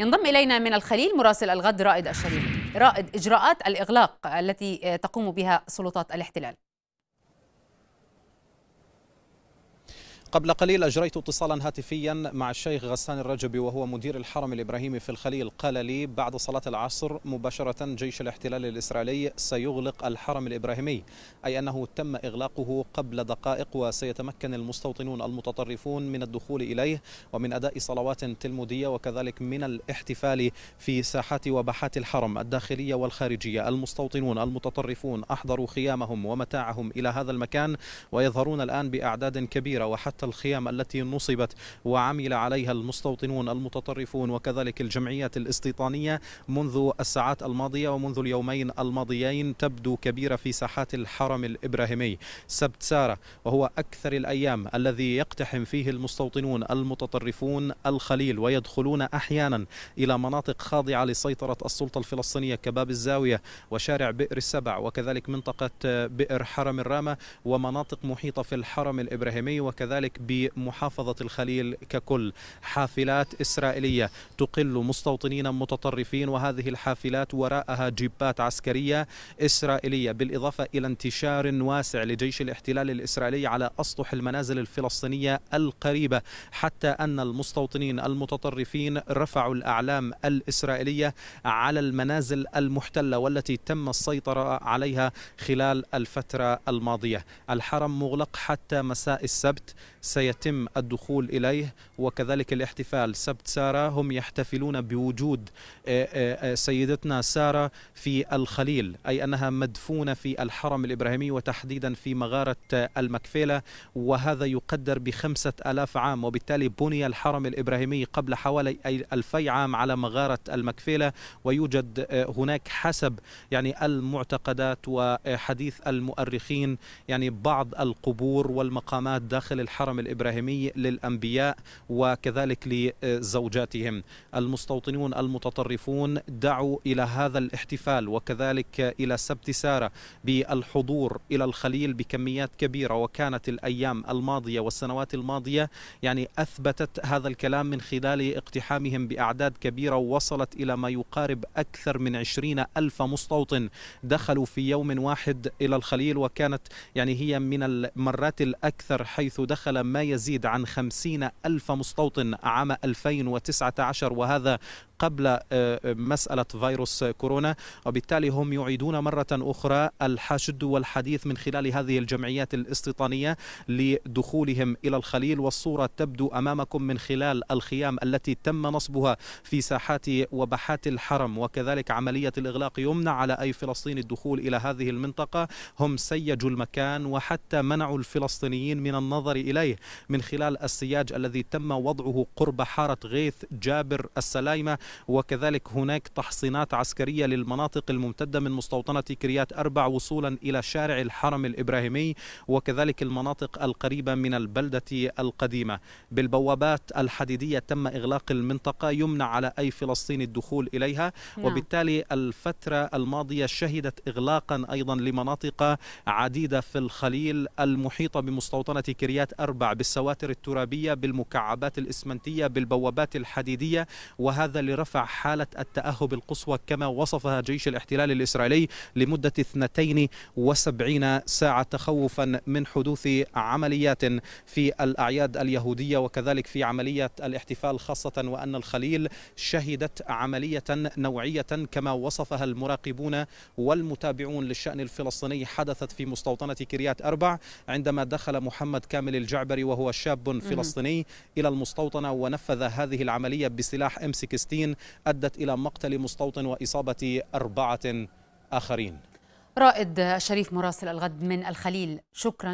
ينضم إلينا من الخليل مراسل الغد رائد الشريف رائد إجراءات الإغلاق التي تقوم بها سلطات الاحتلال قبل قليل أجريت اتصالا هاتفيا مع الشيخ غسان الرجبي وهو مدير الحرم الإبراهيمي في الخليل قال لي بعد صلاة العصر مباشرة جيش الاحتلال الإسرائيلي سيغلق الحرم الإبراهيمي أي أنه تم إغلاقه قبل دقائق وسيتمكن المستوطنون المتطرفون من الدخول إليه ومن أداء صلوات تلمودية وكذلك من الاحتفال في ساحات وباحات الحرم الداخلية والخارجية المستوطنون المتطرفون أحضروا خيامهم ومتاعهم إلى هذا المكان ويظهرون الآن بأعداد كبيرة وحتى الخيام التي نصبت وعمل عليها المستوطنون المتطرفون وكذلك الجمعيات الاستيطانية منذ الساعات الماضية ومنذ اليومين الماضيين تبدو كبيرة في ساحات الحرم الإبراهيمي سبت سارة وهو أكثر الأيام الذي يقتحم فيه المستوطنون المتطرفون الخليل ويدخلون أحيانا إلى مناطق خاضعة لسيطرة السلطة الفلسطينية كباب الزاوية وشارع بئر السبع وكذلك منطقة بئر حرم الرامة ومناطق محيطة في الحرم الإبراهيمي وكذلك ذلك بمحافظة الخليل ككل حافلات إسرائيلية تقل مستوطنين متطرفين وهذه الحافلات وراءها جيبات عسكرية إسرائيلية بالإضافة إلى انتشار واسع لجيش الاحتلال الإسرائيلي على أسطح المنازل الفلسطينية القريبة حتى أن المستوطنين المتطرفين رفعوا الأعلام الإسرائيلية على المنازل المحتلة والتي تم السيطرة عليها خلال الفترة الماضية الحرم مغلق حتى مساء السبت سيتم الدخول إليه وكذلك الاحتفال سبت سارة هم يحتفلون بوجود آه، آه، آه، سيدتنا سارة في الخليل أي أنها مدفونة في الحرم الإبراهيمي وتحديدا في مغارة المكفيلة وهذا يقدر بخمسة ألاف عام وبالتالي بني الحرم الإبراهيمي قبل حوالي ألفي عام على مغارة المكفيلة ويوجد هناك حسب يعني المعتقدات وحديث المؤرخين يعني بعض القبور والمقامات داخل الحرم الهرم الإبراهيمي للأنبياء وكذلك لزوجاتهم المستوطنون المتطرفون دعوا إلى هذا الاحتفال وكذلك إلى سبت سارة بالحضور إلى الخليل بكميات كبيرة وكانت الأيام الماضية والسنوات الماضية يعني أثبتت هذا الكلام من خلال اقتحامهم بأعداد كبيرة وصلت إلى ما يقارب أكثر من عشرين ألف مستوطن دخلوا في يوم واحد إلى الخليل وكانت يعني هي من المرات الأكثر حيث دخل ما يزيد عن 50 ألف مستوطن عام 2019 وهذا قبل آه، آه، مسألة فيروس كورونا وبالتالي هم يعيدون مرة أخرى الحشد والحديث من خلال هذه الجمعيات الاستيطانية لدخولهم إلى الخليل والصورة تبدو أمامكم من خلال الخيام التي تم نصبها في ساحات وبحات الحرم وكذلك عملية الإغلاق يمنع على أي فلسطيني الدخول إلى هذه المنطقة هم سيجوا المكان وحتى منعوا الفلسطينيين من النظر إليه من خلال السياج الذي تم وضعه قرب حارة غيث جابر السلايمة وكذلك هناك تحصينات عسكرية للمناطق الممتدة من مستوطنة كريات أربع وصولا إلى شارع الحرم الإبراهيمي وكذلك المناطق القريبة من البلدة القديمة بالبوابات الحديدية تم إغلاق المنطقة يمنع على أي فلسطيني الدخول إليها نعم. وبالتالي الفترة الماضية شهدت إغلاقا أيضا لمناطق عديدة في الخليل المحيطة بمستوطنة كريات أربع بالسواتر الترابية بالمكعبات الإسمنتية بالبوابات الحديدية وهذا رفع حالة التأهب القصوى كما وصفها جيش الاحتلال الإسرائيلي لمدة 72 ساعة تخوفا من حدوث عمليات في الأعياد اليهودية وكذلك في عملية الاحتفال خاصة وأن الخليل شهدت عملية نوعية كما وصفها المراقبون والمتابعون للشأن الفلسطيني حدثت في مستوطنة كريات أربع عندما دخل محمد كامل الجعبري وهو شاب فلسطيني إلى المستوطنة ونفذ هذه العملية بسلاح M16 مدنيين أدت إلى مقتل مستوطن وإصابة أربعة آخرين رائد الشريف مراسل الغد من الخليل شكرا